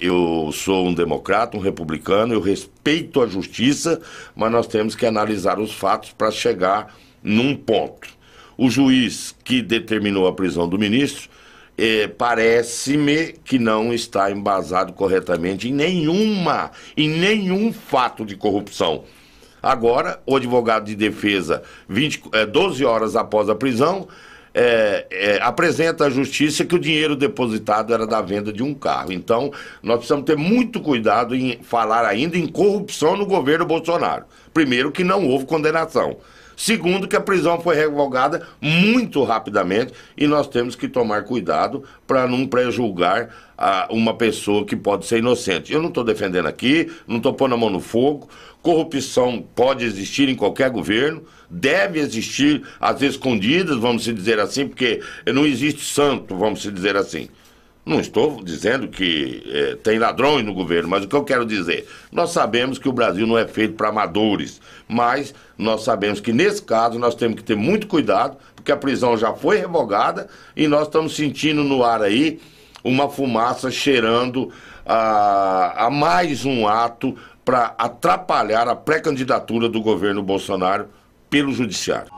Eu sou um democrata, um republicano, eu respeito a justiça, mas nós temos que analisar os fatos para chegar num ponto. O juiz que determinou a prisão do ministro é, parece-me que não está embasado corretamente em nenhuma, em nenhum fato de corrupção. Agora, o advogado de defesa, 20, é, 12 horas após a prisão, é, é, apresenta à justiça que o dinheiro depositado era da venda de um carro. Então, nós precisamos ter muito cuidado em falar ainda em corrupção no governo Bolsonaro. Primeiro, que não houve condenação. Segundo, que a prisão foi revogada muito rapidamente e nós temos que tomar cuidado para não pré-julgar ah, uma pessoa que pode ser inocente. Eu não estou defendendo aqui, não estou pondo a mão no fogo. Corrupção pode existir em qualquer governo, deve existir, às escondidas, vamos dizer assim, porque não existe santo, vamos dizer assim. Não estou dizendo que é, tem ladrões no governo, mas o que eu quero dizer, nós sabemos que o Brasil não é feito para amadores, mas nós sabemos que nesse caso nós temos que ter muito cuidado, porque a prisão já foi revogada e nós estamos sentindo no ar aí uma fumaça cheirando a, a mais um ato para atrapalhar a pré-candidatura do governo Bolsonaro pelo Judiciário.